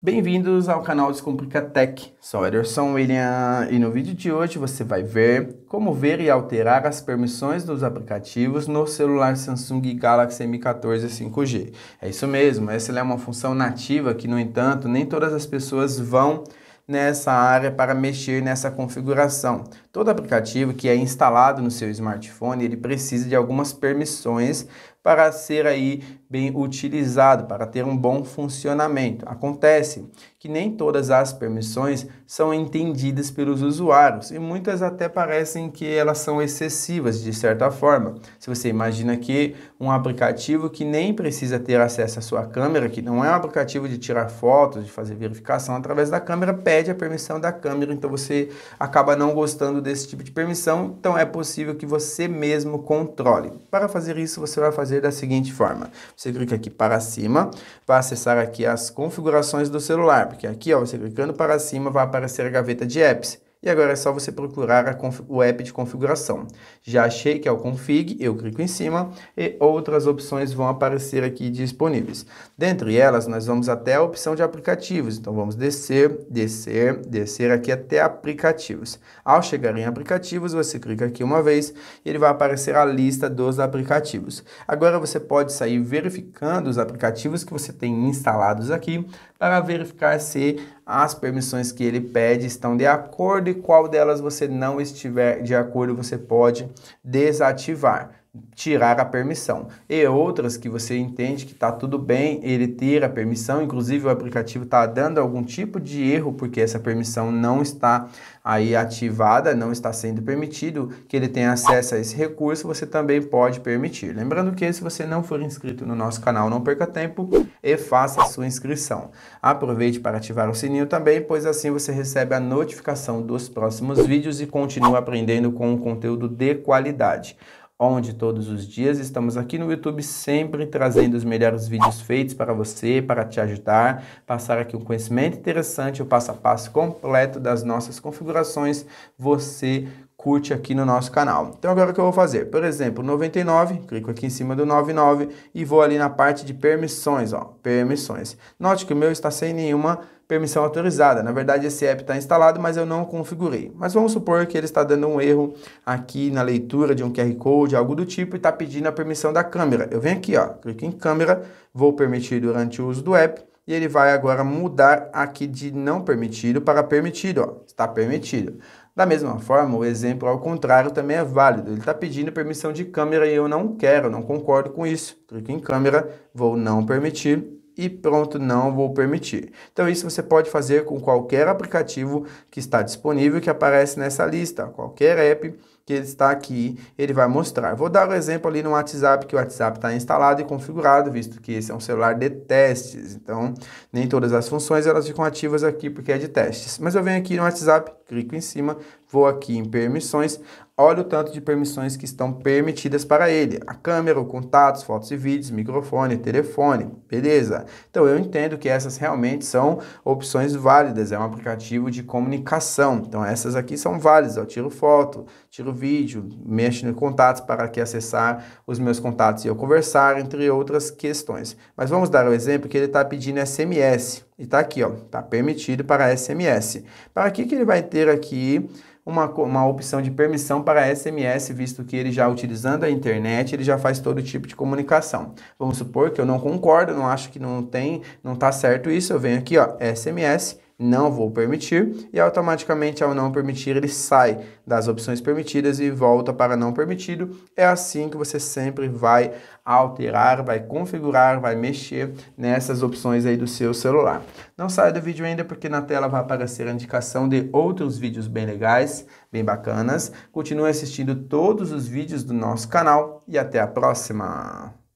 Bem-vindos ao canal Descomplica Tech, sou Ederson William e no vídeo de hoje você vai ver como ver e alterar as permissões dos aplicativos no celular Samsung Galaxy M14 5G. É isso mesmo, essa é uma função nativa que, no entanto, nem todas as pessoas vão nessa área para mexer nessa configuração. Todo aplicativo que é instalado no seu smartphone, ele precisa de algumas permissões para ser aí bem utilizado, para ter um bom funcionamento. Acontece que nem todas as permissões são entendidas pelos usuários e muitas até parecem que elas são excessivas de certa forma. Se você imagina que um aplicativo que nem precisa ter acesso à sua câmera, que não é um aplicativo de tirar fotos, de fazer verificação através da câmera, pede a permissão da câmera, então você acaba não gostando desse tipo de permissão, então é possível que você mesmo controle. Para fazer isso, você vai fazer fazer da seguinte forma. Você clica aqui para cima, vai acessar aqui as configurações do celular, porque aqui ó, você clicando para cima vai aparecer a gaveta de apps e agora é só você procurar o app de configuração. Já achei que é o config, eu clico em cima e outras opções vão aparecer aqui disponíveis. Dentre elas, nós vamos até a opção de aplicativos, então vamos descer, descer, descer aqui até aplicativos. Ao chegar em aplicativos, você clica aqui uma vez e ele vai aparecer a lista dos aplicativos. Agora você pode sair verificando os aplicativos que você tem instalados aqui para verificar se as permissões que ele pede estão de acordo e qual delas você não estiver de acordo, você pode desativar tirar a permissão. E outras que você entende que está tudo bem ele ter a permissão, inclusive o aplicativo está dando algum tipo de erro porque essa permissão não está aí ativada, não está sendo permitido que ele tenha acesso a esse recurso, você também pode permitir. Lembrando que se você não for inscrito no nosso canal, não perca tempo e faça a sua inscrição. Aproveite para ativar o sininho também, pois assim você recebe a notificação dos próximos vídeos e continua aprendendo com um conteúdo de qualidade onde todos os dias estamos aqui no YouTube sempre trazendo os melhores vídeos feitos para você, para te ajudar, passar aqui um conhecimento interessante, o passo a passo completo das nossas configurações, você curte aqui no nosso canal. Então agora o que eu vou fazer? Por exemplo, 99, clico aqui em cima do 99 e vou ali na parte de permissões, ó, permissões. Note que o meu está sem nenhuma permissão autorizada. Na verdade, esse app está instalado, mas eu não configurei. Mas vamos supor que ele está dando um erro aqui na leitura de um QR Code, algo do tipo, e está pedindo a permissão da câmera. Eu venho aqui, ó, clico em câmera, vou permitir durante o uso do app, e ele vai agora mudar aqui de não permitido para permitido, ó, está permitido. Da mesma forma, o exemplo ao contrário também é válido. Ele está pedindo permissão de câmera e eu não quero, não concordo com isso. Clico em câmera, vou não permitir e pronto, não vou permitir. Então isso você pode fazer com qualquer aplicativo que está disponível que aparece nessa lista, qualquer app que ele está aqui, ele vai mostrar. Vou dar um exemplo ali no WhatsApp, que o WhatsApp está instalado e configurado, visto que esse é um celular de testes. Então, nem todas as funções elas ficam ativas aqui porque é de testes. Mas eu venho aqui no WhatsApp, clico em cima, vou aqui em permissões, olha o tanto de permissões que estão permitidas para ele. A câmera, o contatos, fotos e vídeos, microfone, telefone, beleza? Então eu entendo que essas realmente são opções válidas, é um aplicativo de comunicação. Então essas aqui são válidas, eu tiro foto, tiro vídeo, mexe no contatos para que acessar os meus contatos e eu conversar, entre outras questões. Mas vamos dar o um exemplo que ele está pedindo SMS e está aqui, ó, está permitido para SMS. Para que, que ele vai ter aqui uma, uma opção de permissão para SMS, visto que ele já utilizando a internet, ele já faz todo tipo de comunicação. Vamos supor que eu não concordo, não acho que não tem, não está certo isso, eu venho aqui, ó, SMS não vou permitir, e automaticamente ao não permitir ele sai das opções permitidas e volta para não permitido. É assim que você sempre vai alterar, vai configurar, vai mexer nessas opções aí do seu celular. Não saia do vídeo ainda porque na tela vai aparecer a indicação de outros vídeos bem legais, bem bacanas. Continue assistindo todos os vídeos do nosso canal e até a próxima!